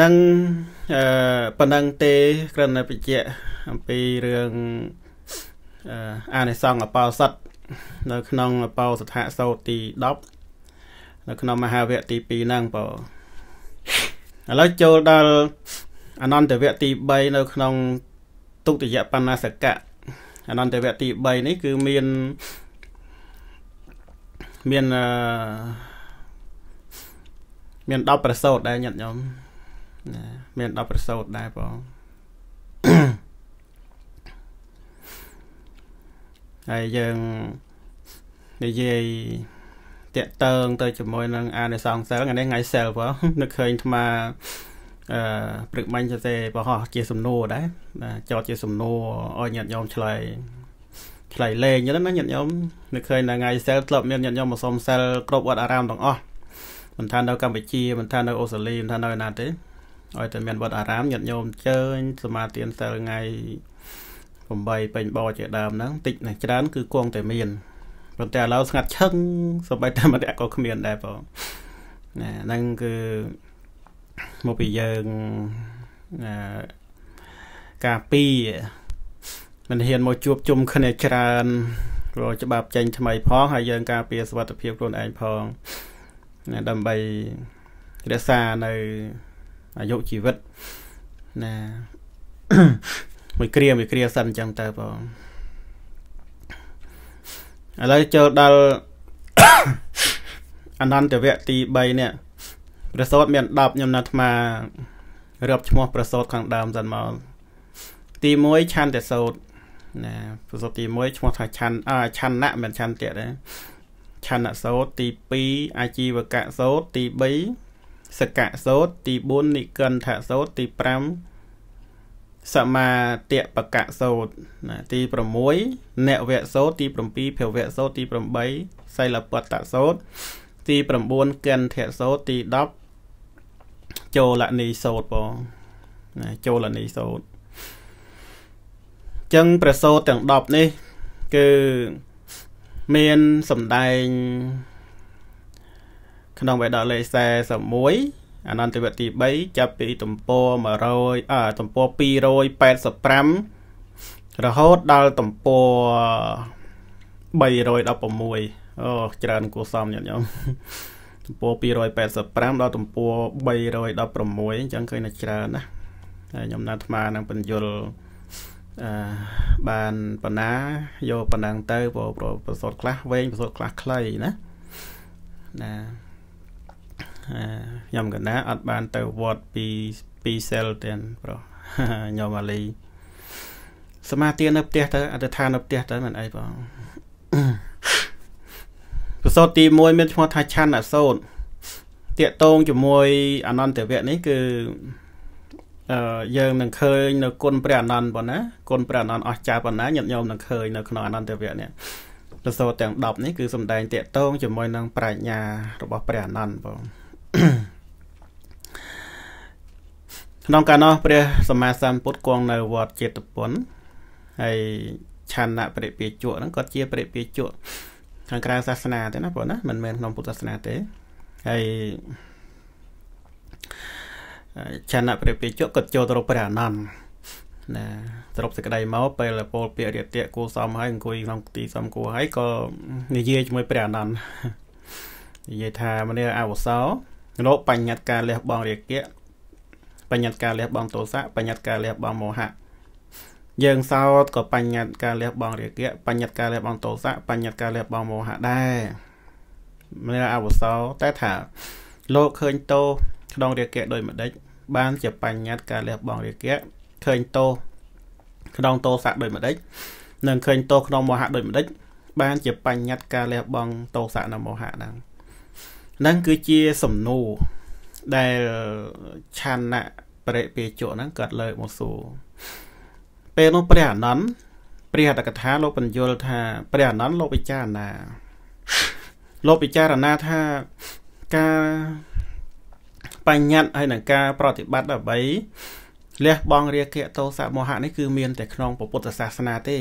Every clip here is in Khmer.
នឹងអឺប៉ុណ្ណឹងទេគ្រាន់តែបញ្ជាក់អំពីរឿងអឺអានិសង្ឃអបោសិតនៅ ក្នុងអបោសថៈសោតទី10នៅ ក្នុងមហាវគ្គទី2ហ្នឹងបើឥឡូវចូលដល់អនន្តវគ្គទី3នៅ ក្នុងទុតិយបណ្ណាសកៈអនន្តវគ្គទី3នេះគឺមានមានអឺមាន10ប្រសោតដែរញាតិញោមណាមាន10ប្រសូតដែរបងហើយយើងនិយាយតាក់តើង ទៅជាមួយនឹងអានិសងសិលថ្ងៃនេះថ្ងៃសិលបងនឹកឃើញអាត្មាអឺព្រឹកមិញទេបរោះជា សំណួរដែរចោតជា សំណួរឲ្យញាតិញោមឆ្លើយឆ្លើយលេងចឹងណាញាតិញោមនឹកឃើញនៅថ្ងៃសិលធ្លាប់មានញាតិញោមមកសុំសិលគ្រប់វត្តអារាមទាំងអស់មិនថានៅកម្ពុជាមិនថានៅអូស្ត្រាលីមិនថានៅណាទេឲ្យតែមានវត្តអារាមញាតិញោមជើញសមាទានសិលថ្ងៃ8ពេញបោជាដើមហ្នឹងតិចណាស់ច្រើន គឺគង់តែមានប៉ុន្តែឥឡូវស្ងាត់ឈឹងសម្បីតែម្នាក់ក៏គ្មានដែរបងណាហ្នឹងគឺមកពីយើងការពីមិនហ៊ានមកជួបជុំគ្នាច្រើនព្រោះច្បាប់ចេញថ្មី ផង ហើយយើងការពារសុខភាពខ្លួនឯងផងដើម្បីរក្សានៅអាយុជីវិតណាមួយគ្រាមួយគ្រាសិនអញ្ចឹងទៅបងឥឡូវចូលដល់អនន្តវៈទី3នេះប្រសោតមាន10ខ្ញុំណាត់អាត្មារាប់ឈ្មោះប្រសោតខាងដើមសិនមកទី1ឆន្ទៈសោតណាប្រសពទី1ឈ្មោះថាឆាន់អឆាន់ណៈមិនឆាន់ទៀតទេឆាន់ណៈសោតទី2អាជីវកៈសោតទី3សកៈសោតទី4និកន្ធសោតទី5សមាទបកៈសោតណាទី6នវៈសោតទី7ភវៈសោតទី8សីលបតសោតទី9កិនធសោតទី10ចូលនីសោតបងណាចូលនីសោតចឹងប្រសោតទាំង10នេះ គឺមានសម្ដែងក្នុងវេដលេខ41អនន្តវគ្គទី3ចាប់ពីទំព័រ100អទំព័រ285រហូតដល់ទំព័រ316អូច្រើនគួរសមញាតិញោមទំព័រ285ដល់ទំព័រ316អញ្ចឹងឃើញតែច្រើនណាតែខ្ញុំណាត់អាត្មានឹងបញ្យលអឺបាន បណ្ណាយកបណ្ដឹងទៅព្រោះប្រសូតខ្លះវែងប្រសូតខ្លះខ្លីណាណាខ្ញុំកណាអត់បានទៅវត្តពីពីសិលទាំងប្រុសខ្ញុំអាលីសមាធិនៅផ្ទះទៅអធិដ្ឋាននៅផ្ទះទៅមិនអីបងប្រសូតទី1មានឈ្មោះថាឆានអសោតតាកតងជាមួយអនន្តវៈនេះគឺអឺយើងនឹងឃើញនៅគុណព្រះអនន្តប៉ុណ្ណាគុណព្រះអនន្តអស្ចារ្យប៉ុណ្ណាញាតិញោមនឹងឃើញនៅក្នុងអនន្តវៈនេះប្រសូតទាំង10នេះគឺសំដែងតាកតងជាមួយនឹងប្រាជ្ញារបស់ព្រះអនន្តបងក្នុងកាលនោះព្រះសម្មាសម្ពុទ្ធគង់នៅវត្តចេតពុនហើយឆានៈព្រះពាជក់ហ្នឹងគាត់ជាព្រះពាជក់ខាងក្រៅសាសនាទេណាបងណាមិនមែនក្នុងពុទ្ធសាសនាទេហើយឆានៈព្រះពាជក់គាត់ចូលទៅរកព្រះអានន្តណាសរុបសេចក្តីមកពេលពលពាក្យរាតិគូសំហើយអង្គុយក្នុងទីសំគូហើយក៏និយាយជាមួយព្រះអានន្តនិយាយថាមនេះអវសោលោកបញ្ញត្តិការលះបង់រាគៈបញ្ញត្តិការលះបង់ទោសៈបញ្ញត្តិការលះបង់មោហៈយើងសោតក៏បញ្ញត្តិការលះបង់រាគៈបញ្ញត្តិការលះបង់ទោសៈបញ្ញត្តិការលះបង់មោហៈដែរមានអវសោតែថា លោកឃើញទោសក្នុងរាគៈដោយម្ដេចបានជាបញ្ញត្តិការលះបង់រាគៈឃើញទោសក្នុងទោសៈដោយម្ដេចនិងឃើញទោសក្នុងមោហៈដោយម្ដេចបានជាបញ្ញត្តិការលះបង់ទោសៈនិងមោហៈដែរហ្នឹងគឺជាសំណួរដែលឆានៈបរិពេជៈហ្នឹងគាត់លើកមកសួរពេលនោះព្រះអនន្តព្រះអតកថាលោកបញ្យលថាព្រះអនន្តលោកពិចារណា លោកពិចារណាថាការបញ្ញត្តិហើយនឹងការប្រតិបត្តិដើម្បីលះបង់រាគៈទោសៈមោហៈនេះគឺមានតែក្នុងពុទ្ធសាសនាទេ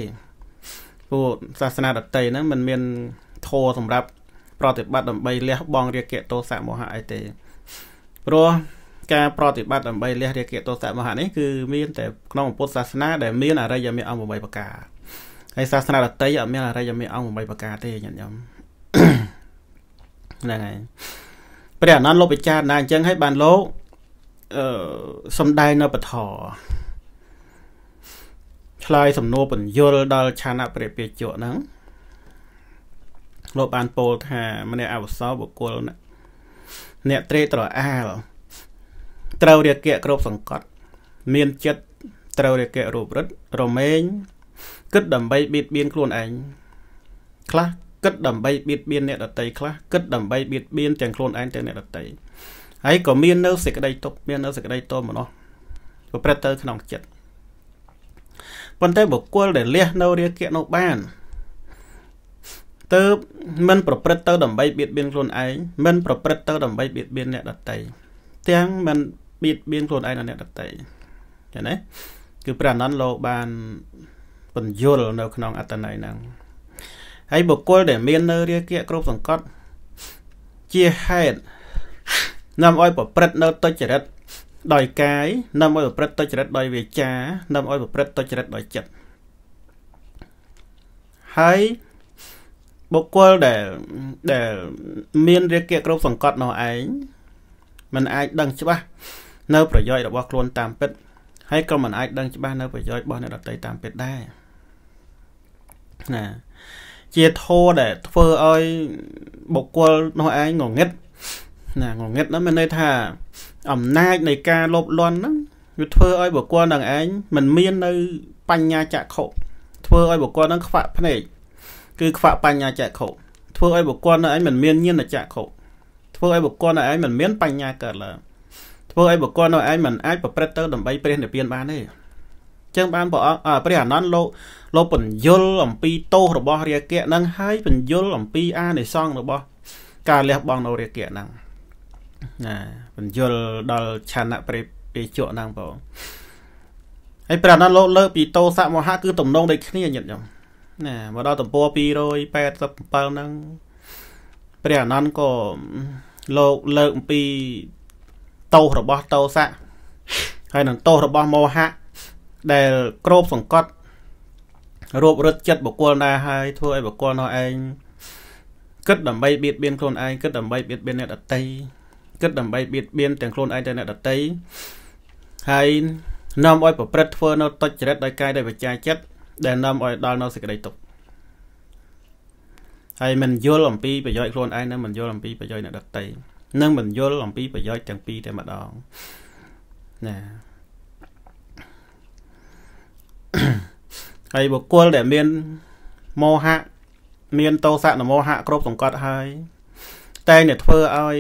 ពួកសាសនាដតីហ្នឹងมันមានធម៌សម្រាប់ប្រតិបត្តិដើម្បីលះបង់រាគៈទោសៈមោហៈអីទេព្រោះការប្រតិបត្តិដើម្បីលះរាគៈទោសៈមោហៈនេះគឺមានតែក្នុងពុទ្ធសាសនាដែលមានអរិយមេអង្គ8ប្រការហើយសាសនាដតីអត់មានអរិយមេអង្គ8ប្រការទេញាតិញោមហ្នឹងហើយព្រះអនន្តលោកពិចារណាអញ្ចឹងហើយបានលោកអឺសំដែងនៅពធឆ្លើយសំណួរបញ្យលដល់ឆានៈព្រះពាជកហ្នឹងលោកបានពោលថា ម្នាក់អវសោបុគ្គលអ្នកត្រេកត្រអាលត្រូវរាគៈគ្រប់សង្កត់មានចិត្តត្រូវរាគៈរូបរិទ្ធរមែងគិតដើម្បីបៀតបៀនខ្លួនឯងខ្លះគិតដើម្បីបៀតបៀនអ្នកដតីខ្លះគិតដើម្បីបៀតបៀនទាំងខ្លួនឯងទាំងអ្នកដតីហើយក៏មាននៅសេចក្តីទុកមាននៅសេចក្តីទោមនស្សប្រព្រឹត្តទៅក្នុងចិត្តប៉ុន្តែបុគ្គលដែលលះនៅរាគៈនោះបានទៅមិនប្រព្រឹត្តទៅដើម្បីបៀតបៀនខ្លួនឯងមិនប្រព្រឹត្តទៅដើម្បីបៀតបៀនអ្នកដទៃទាំងមិនបៀតបៀនខ្លួនឯងនិងអ្នកដទៃឃើញទេគឺព្រះអនន្តលោកបានបញ្យលនៅ ក្នុងអត្តន័យហ្នឹងហើយបុគ្គលដែលមាននៅរាគៈគ្រប់សង្កត់ជាហេតុនាំឲ្យប្រព្រឹត្តនៅទុច្ចរិតដោយកាយនាំឲ្យប្រព្រឹត្តទុច្ចរិតដោយវាចានាំឲ្យប្រព្រឹត្តទុច្ចរិតដោយចិត្តហើយបុគ្គលដែលដែល មាន រាគៈគ្រប់សង្កត់នោះឯងมันអាច ដឹងច្បាស់នៅ ប្រយោជន៍របស់ខ្លួនតាមពិត ហើយក៏មិនអាចដឹងច្បាស់នៅប្រយោជន៍របស់អ្នកដទៃតាមពិតដែរណាជាធោដែល ធ្វើឲ្យបុគ្គលនោះឯងងងឹតណាងងឹតនោះមានន័យថាអំណាចនៃការលោភលន់ហ្នឹងវាធ្វើឲ្យបុគ្គលនឹងឯងមិនមាននៅបញ្ញាចក្ខុធ្វើឲ្យបុគ្គលនឹងខ្វាក់ភ្នែកគឺខ្វះបញ្ញាចក្ខុធ្វើឲ្យបុគ្គលនោះឯងមិនមានញាណចក្ខុធ្វើឲ្យបុគ្គលនោះឯងមិនមានបញ្ញាកើតឡើងធ្វើឲ្យបុគ្គលនោះឯងមិនអាចប្រព្រឹត្តទៅដើម្បីព្រះនិព្វានបានទេចឹងបានព្រះអង្គព្រះអានន្តលោក លោកពន្យល់អំពីទោសរបស់ រាគៈនឹងហើយពន្យល់អំពីអានិសង្ឃរបស់ការលះបង់នៅរាគៈហ្នឹងណាពន្យល់ដល់ឆានៈព្រះពេជក់ហ្នឹងបងហើយព្រះអានន្តលោកលើកពីទោសៈមហៈគឺទំនងដូចគ្នាញាតិញោមណាមកដល់ទំព័រ287ហ្នឹងព្រះអនន្តក៏លោកលើកអំពីទោសរបស់តោស័កហើយនឹងទោសរបស់មោហៈដែលក្របសង្កត់រូបរត់ចិត្តបុគ្គលណាហើយធ្វើឲ្យបុគ្គលនោះឯងគិតដើម្បីបៀតបៀនខ្លួនឯងគិតដើម្បីបៀតបៀនអ្នកដទៃគិតដើម្បីបៀតបៀនទាំងខ្លួនឯងទាំងអ្នកដទៃហើយនាំឲ្យប្រព្រឹត្តធ្វើនៅទុច្ចរិតដោយកាយដោយវាចាចិត្តដែលនាំឲ្យដល់នៅសេចក្តីទុក្ខហើយមិនយល់អំពីប្រយោជន៍ខ្លួនឯងនិងមិនយល់អំពីប្រយោជន៍អ្នកដទៃនិងមិនយល់អំពីប្រយោជន៍ទាំងពីរតែម្ដងណាហើយបុគ្គលដែលមានមោហៈមានតោសៈនមោហៈគ្រប់សង្កត់ហើយតែអ្នកធ្វើឲ្យ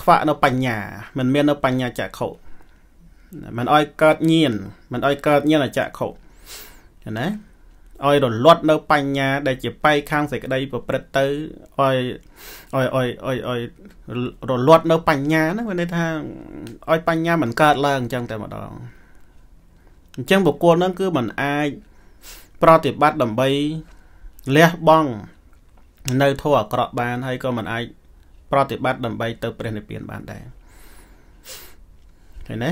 ខ្វាក់នៅបញ្ញា មិនមាន នៅ បញ្ញាចក្ខុមិនឲ្យកើតញៀនមិនឲ្យកើតញៀនអចក្ខុណាឲ្យរលត់នៅបញ្ញា ដែលជាបែកខាងសេចក្តីប្រព្រឹត្តទៅឲ្យឲ្យឲ្យឲ្យឲ្យរលត់នៅបញ្ញាហ្នឹងមានន័យថាឲ្យបញ្ញាមិនកើតឡើងអញ្ចឹងតែម្ដងអញ្ចឹងបុគ្គលហ្នឹងគឺมันអាចប្រតិបត្តិដើម្បីលះបង់នៅធម៌អាក្រក់បាន ហើយក៏มันអាចប្រតិបត្តិដើម្បី ទៅ ព្រះនិព្វានបានដែរឃើញទេ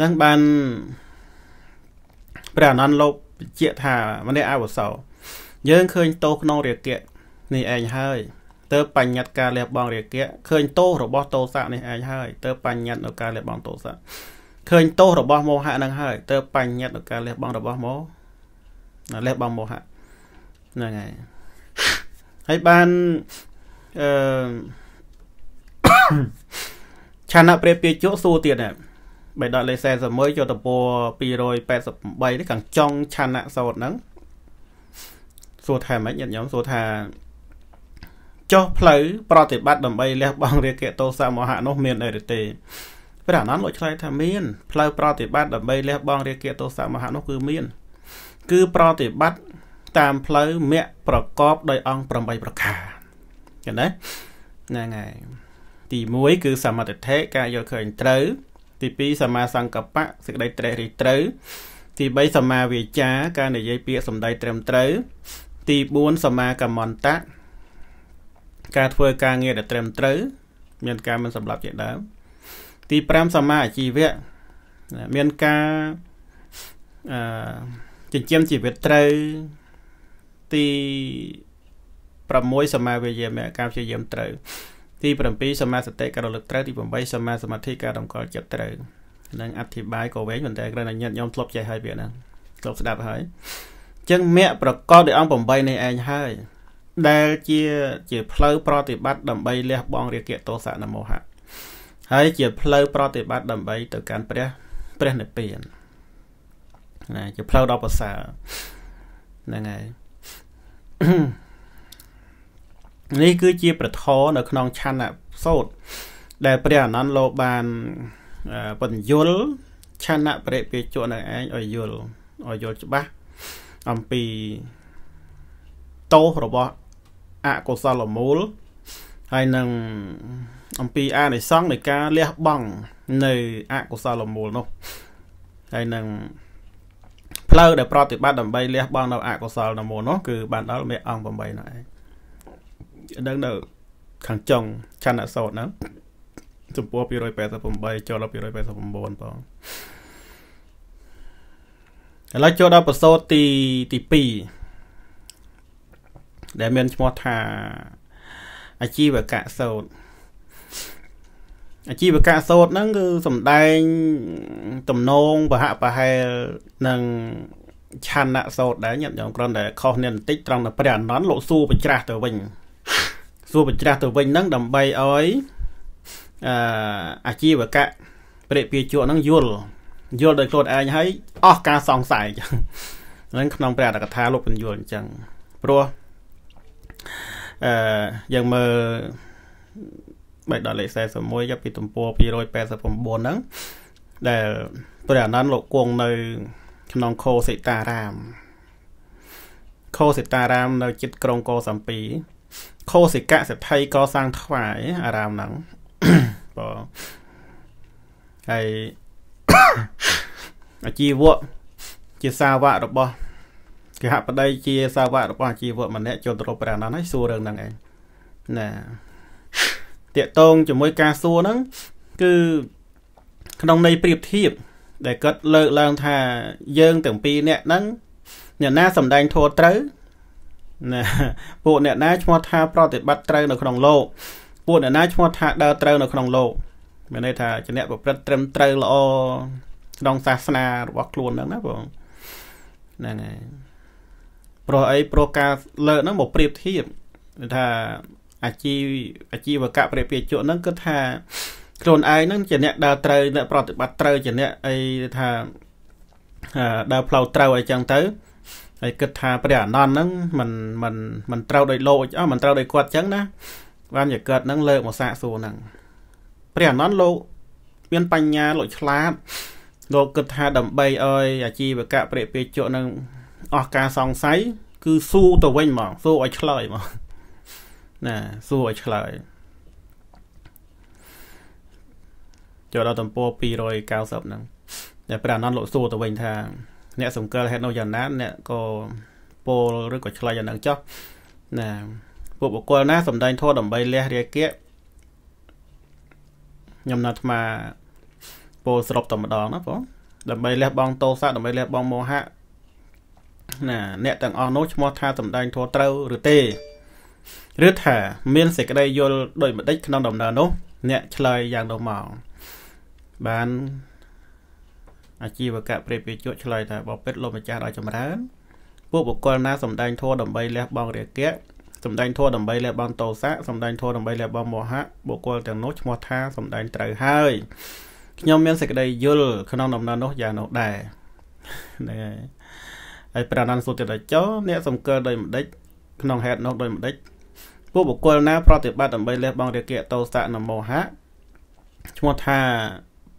នឹងបានព្រះអនន្តលោកបញ្ជាក់ថាម្នាក់អវសោ យើងឃើញទោសក្នុងរាគៈនេះឯងហើយទើបបញ្ញត្តិការលះបង់រាគៈឃើញទោសរបស់ទោសៈនេះឯងហើយទើបបញ្ញត្តិនៅការលះបង់ទោសៈឃើញទោសរបស់មោហៈនឹងហើយទើបបញ្ញត្តិនៅការលះបង់របស់មោលះបង់មោហៈហ្នឹងហើយហើយបានអឺឆានៈព្រះពាជកសួរទៀតណា3.41យោទំព័រ288នេះខាងចុងឆានៈសោតហ្នឹងសួរថាម៉េចញាតិញោមសួរថាចុះផ្លូវប្រតិបត្តិដើម្បីលះបង់រាគៈទោសៈមហៈនោះមានអីឬទេព្រះអនុនលោកឆ្លើយថាមានផ្លូវប្រតិបត្តិដើម្បីលះបង់រាគៈទោសៈមហៈនោះគឺមាន គឺប្រតិបត្តិតាមផ្លូវមគ្គប្រកបដោយអង្គ8ប្រការឃើញទេហ្នឹងហើយទី1គឺសមត្ថតិការយល់ឃើញត្រូវទី2សមាសង្កបៈសេចក្តីត្រេះរិះត្រូវទី3សមាវាចាការនិយាយពាក្យសម្ដីត្រឹមត្រូវ ទី4សមាកមន្តៈការធ្វើការងារដែលត្រឹមត្រូវមានការមិនសម្លាប់ជាដើមទី5សមាអាជីវៈមានការអឺចិញ្ចឹមជីវិតត្រូវ ទី6សមាវិជ្ជាមគ្គការព្យាយាមត្រូវទី7សមាសតិការរលឹកត្រូវទី8សមាសមាធិការតម្កល់ចិត្តត្រូវនឹងអធិប្បាយក៏វែងប៉ុន្តែគ្រាន់តែញាតញោមធ្លាប់ចេះហើយពាក្យហ្នឹងធ្លាប់ស្ដាប់ហើយចឹងមគ្គប្រកបដោយអង្គ8នេះឯងហើយ ដែលជា ជាផ្លូវប្រតិបត្តិដើម្បីលះបង់រាគៈទោសៈនមោហៈហើយជាផ្លូវប្រតិបត្តិដើម្បីទៅកាន់ព្រះព្រះនិព្វានណាជាផ្លូវដល់ប្រសើរហ្នឹងហើយនេះគឺជា ប្រធរនៅក្នុងឆន្ទៈសោតដែលព្រះអនន្តលោកបានបញ្យលឆន្ទៈបរិពេជៈនៅឯងឲ្យយល់ឲ្យយល់ច្បាស់អំពីតោសរបស់ អកុសលមូល ហើយនឹងអំពីអានិសង្សនៃការលះបង់នៅអកុសលមូលនោះហើយនឹងផ្លូវដែលប្រតិបត្តិដើម្បីលះបង់នៅអកុសលមូលនោះគឺបានដល់មេអង្គ8នោះឯងដឹងនៅខាងចុងឆានអសតហ្នឹងចំពោះ288ចូលដល់289បងឥឡូវចូលដល់ប្រសូតទីទី2ដែលមានឈ្មោះថា អាជីវកៈសោតអាជីវកៈសោតហ្នឹងគឺសំដែងទំនងបហៈប្រហែលនឹងឆានៈសោតដែរញាតិញោមគ្រាន់តែខុសគ្នាបន្តិចត្រង់តែព្រះអនន្តលោកសួរបញ្ច្រាស់ទៅវិញសួរបញ្ច្រាស់ទៅវិញហ្នឹងដើម្បីឲ្យអឺអាជីវកៈព្រះពាជក់ហ្នឹងយល់យល់ដោយខ្លួនឯងហើយអស់ការសង្ស័យអញ្ចឹងហ្នឹងក្នុងព្រះអតកថាលោកពន្យល់អញ្ចឹងព្រោះអឺយើងមើលបែកដល់លេខ41ចាប់ពីទំព័រ289ហ្នឹងដែលព្រះអនន្តលោកគង់នៅ ក្នុងខោសិតារាមខោសិតារាម នៅចិត្តក្រុងកោសំពីខោសិកៈសិភ័យកសាងថ្វាយអារាមហ្នឹងបងហើយអាជីវៈជាសាវករបស់គេហបដីជាសាវករបស់អាជីវៈម្នាក់ចូលទៅរកព្រះអនន្តហើយសួររឿងហ្នឹងឯងណាតាកតងជាមួយ ការសួរហ្នឹងគឺក្នុងន័យប្រៀបធៀបដែលគាត់លើកឡើងថាយើងទាំងពីរអ្នកហ្នឹងអ្នកណាសំដែងធម៌ត្រូវណាពួកអ្នកណាឈ្មោះថាប្រតិបត្តិត្រូវនៅក្នុងโลกពួកអ្នកណាឈ្មោះថាដើរត្រូវនៅក្នុងโลกមានន័យថាជាអ្នកប្រព្រឹត្តត្រឹមត្រូវល្អក្នុងសាសនារបស់ខ្លួនហ្នឹងណាបងហ្នឹងហើយព្រោះអីព្រោះការលើកហ្នឹងមកប្រៀបធៀបថាអាជីវអាជីវកៈព្រះពាជកហ្នឹងគឺថាខ្លួនឯងហ្នឹងជាអ្នកដើរត្រូវអ្នកប្រតិបត្តិត្រូវជាអ្នកអីថាដើរផ្លូវត្រូវអីចឹងទៅហើយគិតថាព្រះអនន្តហ្នឹងมันมันมันត្រូវដោយលោកអស់มันត្រូវដោយគាត់ចឹងណា បានជាគាត់ហ្នឹងលើកមកសាកសួរហ្នឹងព្រះអនន្តលោកមានបញ្ញាលោកឆ្លាតលោកគិតថា ដើម្បីឲ្យអាជីវកៈព្រះពេជក់នឹងអស់ការសង្ស័យគឺស៊ូទៅវិញហ្មងស៊ូឲ្យឆ្លើយហ្មងណាស៊ូឲ្យឆ្លើយចូលដល់ទំព័រ290ហ្នឹងតែព្រះអនន្តលោកស៊ូទៅវិញ ថាអ្នកសង្កិលហេតុនោះយ៉ាងណាអ្នកក៏ពោលឬក៏ឆ្លើយយ៉ាងហ្នឹងចុះណាពួកបុគ្គលណាសំដែងធម៌ដើម្បីលះរាគៈខ្ញុំនៅអាត្មាពោលសរុបតែម្ដងណាបងដើម្បីលះបង់ទោសៈដើម្បីលះបង់មោហៈណាអ្នកទាំងអស់នោះឈ្មោះថាសំដែងធម៌ត្រូវឬទេឬថា មានសេចក្តីយល់ដោយម្ដេចក្នុងដំណើរនោះ អ្នកឆ្លើយយ៉ាងនោះមកបានអាជីវកៈព្រះពិជក់ឆ្លើយថាបបិទ្ធលោកម្ចាស់ដ៏ចម្រើនពួកបុគ្គលណាសម្ដែងធម៌ដើម្បីលះបង់រាគៈសម្ដែងធម៌ដើម្បីលះបង់តោសៈសម្ដែងធម៌ដើម្បីលះបង់មោហៈបុគ្គលទាំងនោះឈ្មោះថាសម្ដែងត្រូវហើយខ្ញុំមានសេចក្តីយល់ក្នុងដំណើរនោះយ៉ាងនោះដែរហ្នឹងហើយហើយប្រាណសុទ្ធតិចោអ្នក សំគាល់ដោយម្ដេចក្នុងហេតុនោះដោយម្ដេចពួកបុគ្គលណាប្រតិបត្តិដើម្បីលះបង់រាគៈតោសៈនមោហៈឈ្មោះថា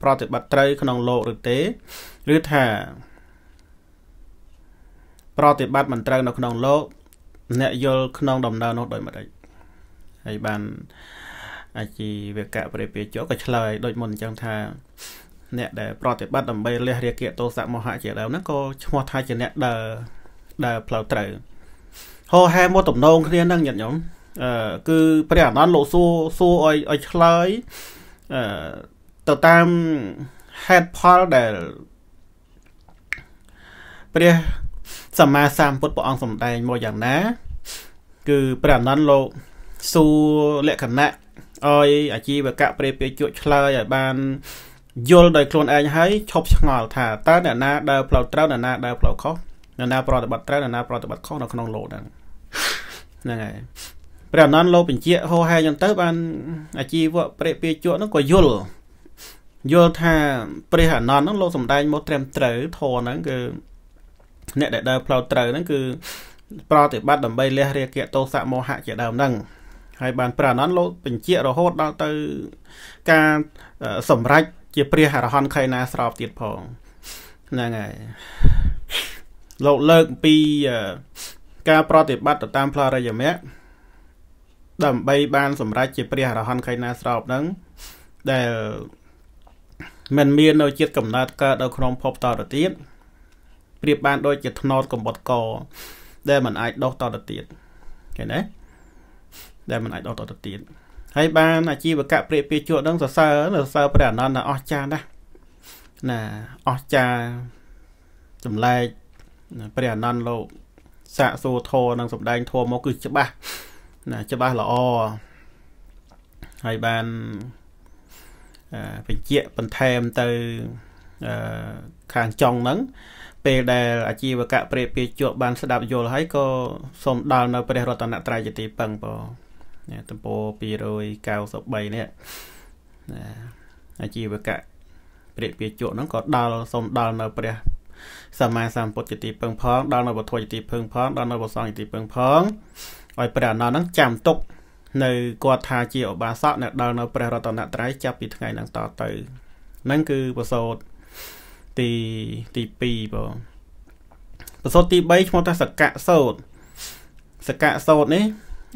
ប្រតិបត្តិត្រូវក្នុង លោកឬទេ ឬថាប្រតិបត្តិមិនត្រូវនៅ ក្នុងលោក អ្នកយល់ក្នុង ដំណើរនោះដោយម្ដេចហើយបានអាជីវកៈព្រះពាជកក៏ឆ្លើយដូចមុនអញ្ចឹងថាអ្នកដែលប្រតិបត្តិដើម្បីលះរាគៈទោសៈមោហៈជាដើមហ្នឹងក៏ឈ្មោះថាជាអ្នកដែលដែលផ្លូវត្រូវហោហែមកតំណងគ្នាហ្នឹងញាតិញោមអឺគឺព្រះអនន្តលោកសួរសួរឲ្យឲ្យឆ្លើយអឺទៅតាមហេតុផលដែលព្រះសម្មាសម្ពុទ្ធព្រះអង្គសម្ដែងមកយ៉ាងណា គឺព្រះអនន្តលោកសួរលក្ខណៈអយអាជីវកៈព្រះពាជក់ឆ្លើយឲ្យបាន យល់ដោយខ្លួនឯងហើយឈប់ឆ្ងល់ថាតើអ្នកណាដើរផ្លូវត្រូវអ្នកណាដើរផ្លូវខុសអ្នកណា ប្រតិបត្តិត្រូវអ្នកណាប្រតិបត្តិខុសនៅក្នុងលោកហ្នឹងហ្នឹងហើយព្រះអនន្តលោកបញ្ជាហោហែអញ្ចឹងទៅ បានអាជីវៈព្រះពាជក់ហ្នឹងក៏យល់យល់ថាព្រះអានន្ទហ្នឹងលោកសំដែងមកត្រឹមត្រូវធរហ្នឹងគឺ អ្នកដែលដើរផ្លូវត្រូវហ្នឹងគឺ ប្រតិបត្តិដើម្បីលះរាគៈទោសៈមោហៈជាដើមហ្នឹងហើយបានព្រះអានន្ទលោកបញ្ជារហូតដល់ទៅ ការសម្រេចជាព្រះអរហន្តខេណាស្រោបទៀតផងហ្នឹងហើយលោកលើកពីការប្រតិបត្តិទៅតាមផ្លរិយមគ្គដើម្បីបានសម្រេចជាព្រះអរហន្តខេណាស្រោបហ្នឹងដែលមិនមាននៅជាតិកំណើតកើតនៅក្នុងភពតទៅទៀតប្រៀបបាន ដូចជាថ្នោតកំបុតកដែលมันអាចដោះតទៅទៀតឃើញទេដែលมันអាចដោះតទៅទៀតហើយបានអាជីវកៈព្រះពាជក់នឹងសរសើរសរសើរព្រះអនន្តអស្ចារ្យណាស់ណាអស្ចារ្យចម្លែកព្រះអនន្តលោកសាកសួរធរនឹងសម្ដែងធរមកគឺច្បាស់ណាច្បាស់ល្អហើយបានបញ្ជាក់បន្ថែមទៅខាងចុងហ្នឹងពេលដែលអាជីវកៈព្រះពាជក់បានស្ដាប់យល់ហើយក៏សូមដល់នៅព្រះរតនត្រ័យជាទីពឹងបងទំព័រ293នេះអាជីវកៈព្រះពាជក់ហ្នឹងក៏ដល់សូមដល់នៅព្រះសម្មាសម្ពុទ្ធជាទីពឹងផងដល់នៅវត្ថុជាទីពឹងផងដល់នៅព្រះសង្ឃជាទីពឹងផងឲ្យព្រះអនុហ្នឹងចាំទុកនៅគាត់ថាជាឧបាសកអ្នកដល់នៅព្រះរតនត្រ័យចាប់ពីថ្ងៃហ្នឹងតទៅហ្នឹងគឺប្រសូតទីទី2បងប្រសូតទី3ឈ្មោះថាសកៈសោតសកៈសោតនេះ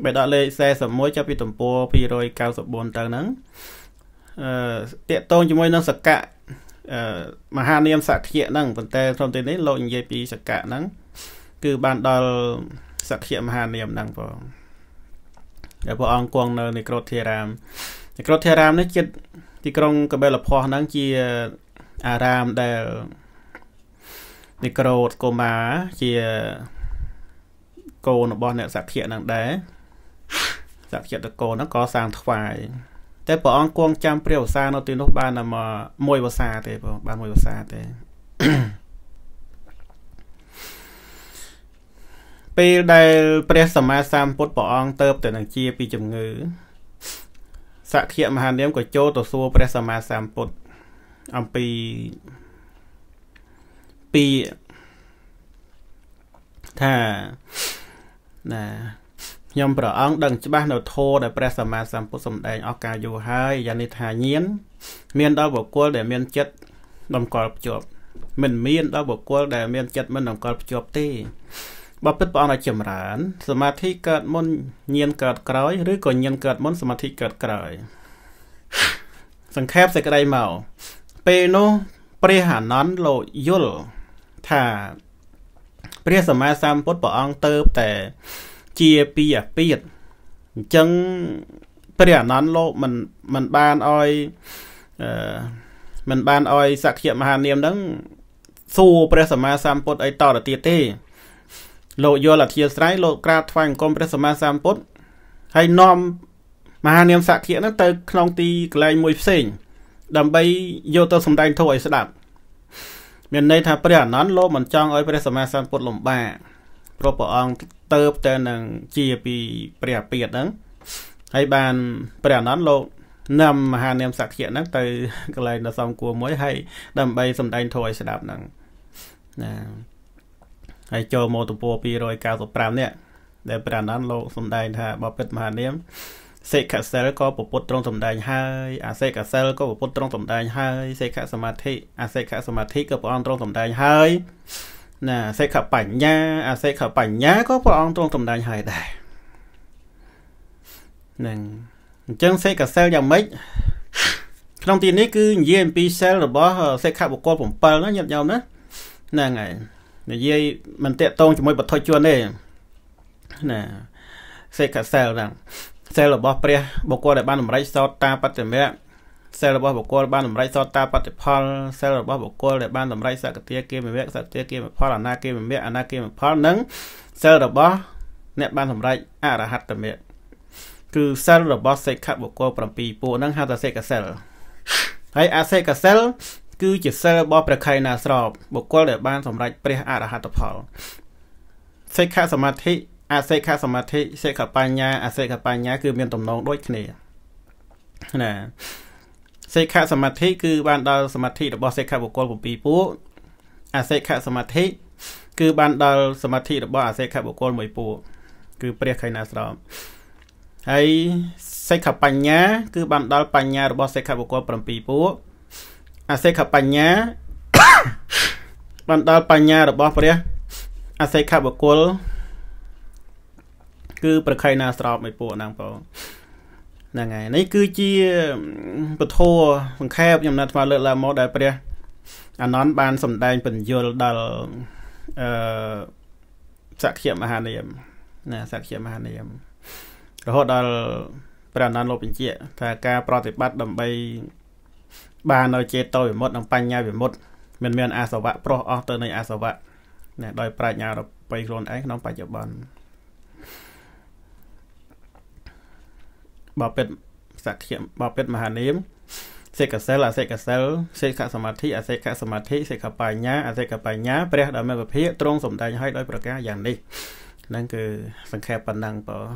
បែរដល់លេខ41ចាប់ពីទំព័រ294ទៅហ្នឹងអឺតាកតងជាមួយនឹងសកៈអឺមហានាមសក្យៈហ្នឹងប៉ុន្តែក្នុងទីនេះលោកនិយាយពីសកៈហ្នឹងគឺ បានដល់សក្យៈមហានាមហ្នឹងបងដែលព្រះអង្គគង់នៅនៃក្រូធារាមនៃក្រូធារាមនេះជិតទីក្រុងកបិលភ័សហ្នឹងជាអារាមដែលនៃក្រូតកូម៉ាជាកូនរបស់អ្នកសក្យៈនឹងដែរសក្យៈតកូនហ្នឹងក៏សាងថ្វាយតែព្រះអង្គគង់ចាំព្រះវសានៅទីនោះ បានតែមួយវសាទេបងបានមួយវសាទេ Mm-hmm. ពេលដែលព្រះសម្មាសម្ពុទ្ធព្រះអង្គទៅទៅនឹងជាពីជំងឺសក្យមហានាមក៏ចូលទៅសួរព្រះសម្មាសម្ពុទ្ធអំពីពីថាណាខ្ញុំព្រះអង្គដឹងច្បាស់នៅធម៌ដែលព្រះសម្មាសម្ពុទ្ធសម្ដែងអស់ការយល់ហើយយ៉ាងនេះថាញាណមានដល់បុគ្គលដែល មានចិត្តតម្កល់ភ្ជាប់ មិនមានដល់បុគ្គលដែល មានចិត្តមិនតម្កល់ភ្ជាប់ទេបើពិតព្រះអង្គឲ្យចម្រើនសមាធិកើតមុនញៀនកើតក្រោយឬក៏ញៀនកើតមុនសមាធិកើតក្រោយ សង្ខេបសេចក្តីមកពេលនោះព្រះអានន្តលោកយល់ថា ព្រះសម្មាសម្ពុទ្ធព្រះអង្គទៅតែជាពីអាពាតអញ្ចឹងព្រះអានន្តលោកមិនមិនបានឲ្យអឺមិនបានឲ្យសក្យមហានាមនឹងសួរព្រះសម្មាសម្ពុទ្ធអីតទៅទៀតទេលោកយល់អធិស្ស្រ័យលោកក្រាបថ្វាយអង្គមព្រះសម្មាសម្ពុទ្ធហើយនាំមហានាមសក្តិហ្នឹងទៅក្នុងទីកន្លែងមួយផ្សេងដើម្បីយកទៅសម្ដែងធម៌ឲ្យស្ដាប់ មានន័យថាព្រះអនន្តលោកមិនចង់ឲ្យព្រះសម្មាសម្ពុទ្ធលំបាកព្រោះព្រះអង្គទៅតែនឹងជាពីព្រះពាតហ្នឹងហើយបានព្រះអនន្តលោកនាំមហានាមសក្តិហ្នឹងទៅកន្លែងដ៏សំគួរមួយហើយដើម្បីសម្ដែងធម៌ឲ្យស្ដាប់ហ្នឹងណាហើយចូលមកទំព័រ295នេះដែលប្រាណន្តលោកសំដែងថាបបិទ្ធមហានាមសេខសិលក៏ពពុទ្ធទ្រង់សំដែងហើយអាសេខសិលក៏ពពុទ្ធទ្រង់សំដែងហើយសេខសមាធិអាសេខសមាធិក៏ព្រះអង្គទ្រង់សំដែងហើយណាសេខបញ្ញាអាសេខបញ្ញាក៏ព្រះអង្គទ្រង់សំដែងហើយដែរនឹងអញ្ចឹងសេខសិលយ៉ាងម៉េចក្នុងទីនេះគឺនិយាយអំពីសិលរបស់សេខបុគ្គល7ណាញាតិញោមណាហ្នឹងហើយនិយាយមិនតាក់ទងជាមួយបុថុជនទេណាសេកសែលហ្នឹងសែលរបស់ព្រះបុគ្គលដែលបានបំរេចសោតតាបតិមៈសែលរបស់បុគ្គលបានបំរេចសោតតាបតិផលសែលរបស់បុគ្គលដែលបានបំរេចសកតិគេមវៈសកតិគេមផលអនាគេមវៈអនាគេមផលនិងសែលរបស់អ្នកបានសម្រេចអរហត្តមគ្គគឺសិលរបស់សេខបុគ្គល7ពួកហ្នឹងហៅថាសេកសិលហើយអសេកសិលគឺជាសិលរបស់ព្រះខ័យណាស្របបុគ្គលដែលបានសម្រេចព្រះអរហត្តផលសិក្ខាសមាធិអសិក្ខាសមាធិសិក្ខាបញ្ញាអសិក្ខាបញ្ញា គឺមានទំនងដូចគ្នាណាសិក្ខាសមាធិគឺបានដល់សមាធិរបស់សិក្ខាបុគ្គល7ពួកអសិក្ខាសមាធិគឺ បានដល់សមាធិរបស់អសិក្ខាបុគ្គលមួយពួកគឺព្រះខ័យណាស្របហើយសិក្ខាបញ្ញាគឺ បានដល់បញ្ញារបស់សិក្ខាបុគ្គល7ពួកអសេខបញ្ញាបានដល់បញ្ញារបស់ព្រះអសេខបកុលគឺប្រខៃណាស្រោបមួយពួកហ្នឹងបងហ្នឹងហើយនេះគឺជាពធសង្ខេបខ្ញុំណាត់ស្មើលើកឡើងមកដែលព្រះអានន្ទបានសម្ដែងបញ្យលដល់អឺសក្យមហានាម ណាសក្យមហានាមរហូតដល់ព្រះអានន្ទលោកបញ្ជាក់ថាការប្រតិបត្តិដើម្បីបាននៅចេតោវិមុតនិងបញ្ញាវិមុតមិនមានអាសវៈប្រោះអស់ទៅនៃអាសវៈណែដោយប្រាជ្ញារបស់ខ្លួនឯងក្នុងបច្ចុប្បន្នបើពេទ្យសក្យបើពេទ្យមហានាមសេកសិលអសេកសិលសេកសមាធិអសេកសមាធិសេកបញ្ញាអសេកបញ្ញាព្រះដ៏មានវិភាកទ្រង់សម្ដែងឲ្យដោយប្រការយ៉ាងនេះហ្នឹងគឺសង្ខេបប៉ុណ្ណឹងបង